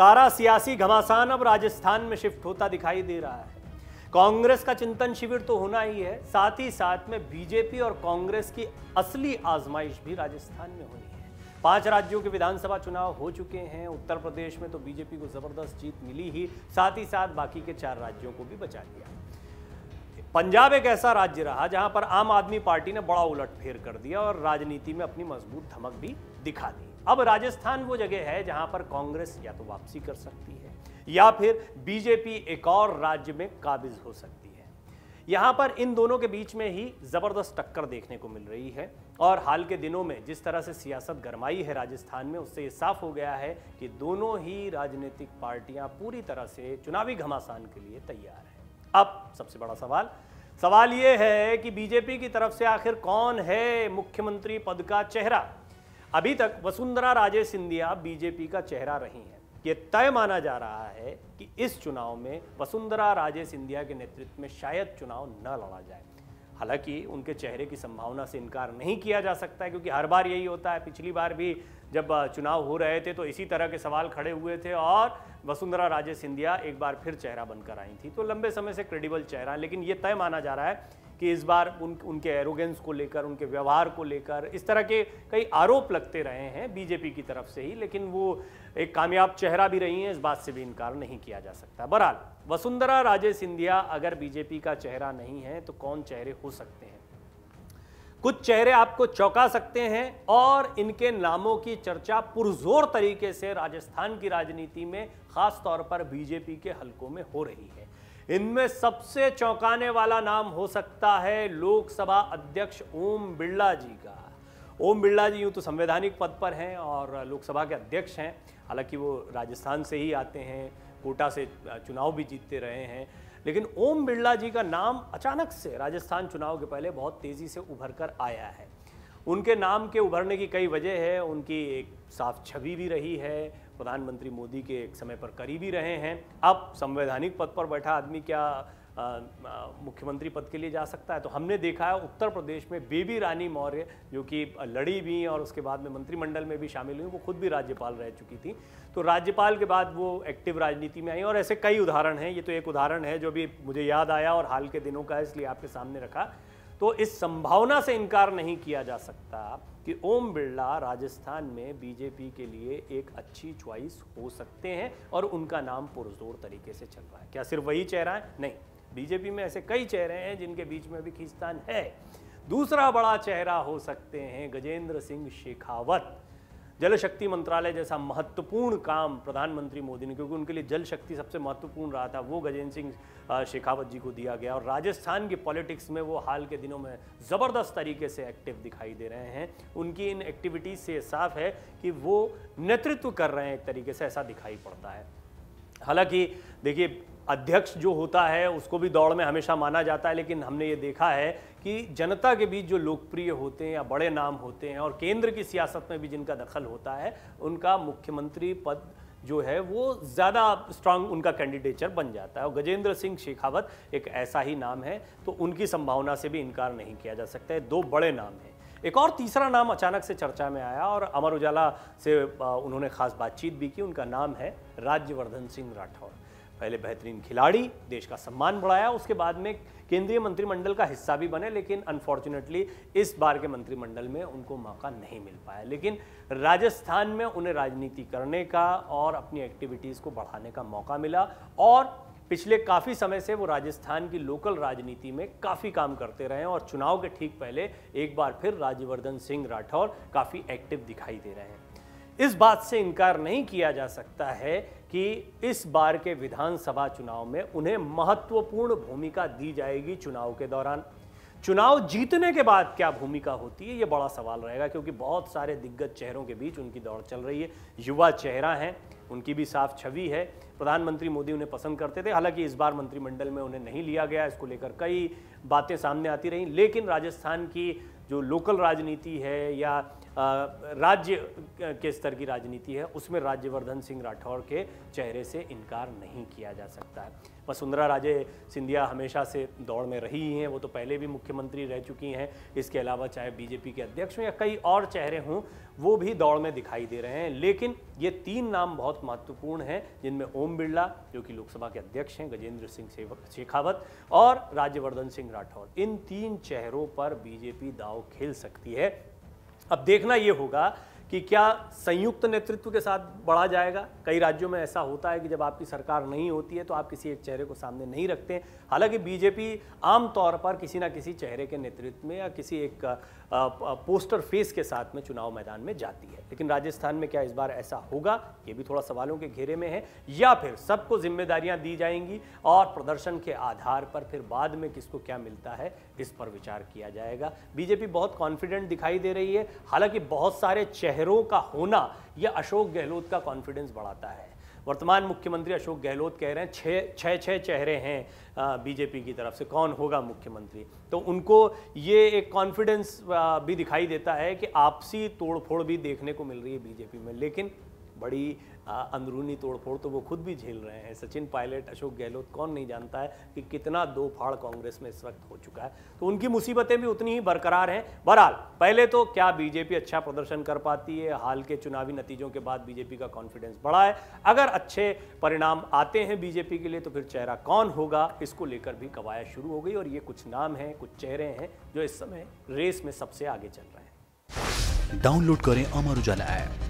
सारा सियासी घमासान अब राजस्थान में शिफ्ट होता दिखाई दे रहा है कांग्रेस का चिंतन शिविर तो होना ही है साथ ही साथ में बीजेपी और कांग्रेस की असली आजमाइश भी राजस्थान में होनी है पांच राज्यों के विधानसभा चुनाव हो चुके हैं उत्तर प्रदेश में तो बीजेपी को जबरदस्त जीत मिली ही साथ ही साथ बाकी के चार राज्यों को भी बचा लिया पंजाब एक ऐसा राज्य रहा जहां पर आम आदमी पार्टी ने बड़ा उलट फेर कर दिया और राजनीति में अपनी मजबूत धमक भी दिखा दी अब राजस्थान वो जगह है जहां पर कांग्रेस या तो वापसी कर सकती है या फिर बीजेपी एक और राज्य में काबिज हो सकती है यहां पर इन दोनों के बीच में ही जबरदस्त टक्कर देखने को मिल रही है और हाल के दिनों में जिस तरह से सियासत गरमाई है राजस्थान में उससे ये साफ हो गया है कि दोनों ही राजनीतिक पार्टियां पूरी तरह से चुनावी घमासान के लिए तैयार हैं अब सबसे बड़ा सवाल सवाल यह है कि बीजेपी की तरफ से आखिर कौन है मुख्यमंत्री पद का चेहरा अभी तक वसुंधरा राजे सिंधिया बीजेपी का चेहरा रही हैं यह तय माना जा रहा है कि इस चुनाव में वसुंधरा राजे सिंधिया के नेतृत्व में शायद चुनाव न लड़ा जाए हालांकि उनके चेहरे की संभावना से इनकार नहीं किया जा सकता है क्योंकि हर बार यही होता है पिछली बार भी जब चुनाव हो रहे थे तो इसी तरह के सवाल खड़े हुए थे और वसुंधरा राजे सिंधिया एक बार फिर चेहरा बनकर आई थी तो लंबे समय से क्रेडिबल चेहरा है लेकिन ये तय माना जा रहा है कि इस बार उन उनके एरोगेंस को लेकर उनके व्यवहार को लेकर इस तरह के कई आरोप लगते रहे हैं बीजेपी की तरफ से ही लेकिन वो एक कामयाब चेहरा भी रही हैं इस बात से भी इनकार नहीं किया जा सकता बहरहाल वसुंधरा राजे सिंधिया अगर बीजेपी का चेहरा नहीं है तो कौन चेहरे हो सकते हैं कुछ चेहरे आपको चौंका सकते हैं और इनके नामों की चर्चा पुरजोर तरीके से राजस्थान की राजनीति में खास तौर पर बीजेपी के हलकों में हो रही है इनमें सबसे चौंकाने वाला नाम हो सकता है लोकसभा अध्यक्ष ओम बिरला जी का ओम बिरला जी यूँ तो संवैधानिक पद पर हैं और लोकसभा के अध्यक्ष हैं हालांकि वो राजस्थान से ही आते हैं कोटा से चुनाव भी जीतते रहे हैं लेकिन ओम बिरला जी का नाम अचानक से राजस्थान चुनाव के पहले बहुत तेज़ी से उभर कर आया है उनके नाम के उभरने की कई वजह है उनकी एक साफ छवि भी रही है प्रधानमंत्री मोदी के एक समय पर करीबी रहे हैं अब संवैधानिक पद पर बैठा आदमी क्या मुख्यमंत्री पद के लिए जा सकता है तो हमने देखा है उत्तर प्रदेश में बेबी रानी मौर्य जो कि लड़ी भी और उसके बाद में मंत्रिमंडल में भी शामिल हुई वो खुद भी राज्यपाल रह चुकी थी तो राज्यपाल के बाद वो एक्टिव राजनीति में आई और ऐसे कई उदाहरण हैं ये तो एक उदाहरण है जो भी मुझे याद आया और हाल के दिनों का इसलिए आपके सामने रखा तो इस संभावना से इनकार नहीं किया जा सकता कि ओम बिरला राजस्थान में बीजेपी के लिए एक अच्छी च्वाइस हो सकते हैं और उनका नाम पुरजोर तरीके से चल रहा है क्या सिर्फ वही चेहरा है नहीं बीजेपी में ऐसे कई चेहरे हैं जिनके बीच में भी खींचतान है दूसरा बड़ा चेहरा हो सकते हैं गजेंद्र सिंह शेखावत जल शक्ति मंत्रालय जैसा महत्वपूर्ण काम प्रधानमंत्री मोदी ने क्योंकि उनके लिए जल शक्ति सबसे महत्वपूर्ण रहा था वो गजेंद्र सिंह शेखावत जी को दिया गया और राजस्थान की पॉलिटिक्स में वो हाल के दिनों में ज़बरदस्त तरीके से एक्टिव दिखाई दे रहे हैं उनकी इन एक्टिविटीज से साफ है कि वो नेतृत्व कर रहे हैं एक तरीके से ऐसा दिखाई पड़ता है हालांकि देखिए अध्यक्ष जो होता है उसको भी दौड़ में हमेशा माना जाता है लेकिन हमने ये देखा है कि जनता के बीच जो लोकप्रिय होते हैं या बड़े नाम होते हैं और केंद्र की सियासत में भी जिनका दखल होता है उनका मुख्यमंत्री पद जो है वो ज़्यादा स्ट्रांग उनका कैंडिडेचर बन जाता है और गजेंद्र सिंह शेखावत एक ऐसा ही नाम है तो उनकी संभावना से भी इनकार नहीं किया जा सकता है दो बड़े नाम हैं एक और तीसरा नाम अचानक से चर्चा में आया और अमर उजाला से उन्होंने खास बातचीत भी की उनका नाम है राज्यवर्धन सिंह राठौर पहले बेहतरीन खिलाड़ी देश का सम्मान बढ़ाया उसके बाद में केंद्रीय मंत्रिमंडल का हिस्सा भी बने लेकिन अनफॉर्चुनेटली इस बार के मंत्रिमंडल में उनको मौका नहीं मिल पाया लेकिन राजस्थान में उन्हें राजनीति करने का और अपनी एक्टिविटीज़ को बढ़ाने का मौका मिला और पिछले काफ़ी समय से वो राजस्थान की लोकल राजनीति में काफ़ी काम करते रहे हैं और चुनाव के ठीक पहले एक बार फिर राज्यवर्धन सिंह राठौर काफ़ी एक्टिव दिखाई दे रहे हैं इस बात से इनकार नहीं किया जा सकता है कि इस बार के विधानसभा चुनाव में उन्हें महत्वपूर्ण भूमिका दी जाएगी चुनाव के दौरान चुनाव जीतने के बाद क्या भूमिका होती है ये बड़ा सवाल रहेगा क्योंकि बहुत सारे दिग्गज चेहरों के बीच उनकी दौड़ चल रही है युवा चेहरा हैं उनकी भी साफ छवि है प्रधानमंत्री मोदी उन्हें पसंद करते थे हालांकि इस बार मंत्रिमंडल में उन्हें नहीं लिया गया इसको लेकर कई बातें सामने आती रहीं लेकिन राजस्थान की जो लोकल राजनीति है या राज्य के स्तर की राजनीति है उसमें राज्यवर्धन सिंह राठौर के चेहरे से इनकार नहीं किया जा सकता है वसुंधरा राजे सिंधिया हमेशा से दौड़ में रही हैं वो तो पहले भी मुख्यमंत्री रह चुकी हैं इसके अलावा चाहे बीजेपी के अध्यक्ष हों या कई और चेहरे हों वो भी दौड़ में दिखाई दे रहे हैं लेकिन ये तीन नाम बहुत महत्वपूर्ण हैं जिनमें ओम बिरला जो कि लोकसभा के अध्यक्ष हैं गजेंद्र सिंह शेखावत और राज्यवर्धन सिंह राठौर इन तीन चेहरों पर बीजेपी दाव खेल सकती है अब देखना ये होगा कि क्या संयुक्त नेतृत्व के साथ बढ़ा जाएगा कई राज्यों में ऐसा होता है कि जब आपकी सरकार नहीं होती है तो आप किसी एक चेहरे को सामने नहीं रखते हालांकि बीजेपी आमतौर पर किसी ना किसी चेहरे के नेतृत्व में या किसी एक पोस्टर फेस के साथ में चुनाव मैदान में जाती है लेकिन राजस्थान में क्या इस बार ऐसा होगा ये भी थोड़ा सवालों के घेरे में है या फिर सबको जिम्मेदारियां दी जाएंगी और प्रदर्शन के आधार पर फिर बाद में किसको क्या मिलता है इस पर विचार किया जाएगा बीजेपी बहुत कॉन्फिडेंट दिखाई दे रही है हालांकि बहुत सारे चेहरों का होना यह अशोक गहलोत का कॉन्फिडेंस बढ़ाता है वर्तमान मुख्यमंत्री अशोक गहलोत कह रहे हैं छः छः छः चेहरे हैं बीजेपी की तरफ से कौन होगा मुख्यमंत्री तो उनको ये एक कॉन्फिडेंस भी दिखाई देता है कि आपसी तोड़फोड़ भी देखने को मिल रही है बीजेपी में लेकिन बड़ी अंदरूनी तोड़फोड़ तो वो खुद भी झेल रहे हैं सचिन पायलट अशोक गहलोत कौन नहीं जानता है कि कितना दो फाड़ कांग्रेस में इस वक्त हो चुका है तो उनकी मुसीबतें भी उतनी ही बरकरार हैं बहरहाल पहले तो क्या बीजेपी अच्छा प्रदर्शन कर पाती है हाल के चुनावी नतीजों के बाद बीजेपी का कॉन्फिडेंस बढ़ा है अगर अच्छे परिणाम आते हैं बीजेपी के लिए तो फिर चेहरा कौन होगा इसको लेकर भी कवायद शुरू हो गई और ये कुछ नाम हैं कुछ चेहरे हैं जो इस समय रेस में सबसे आगे चल रहे हैं डाउनलोड करें अमर उजाला ऐप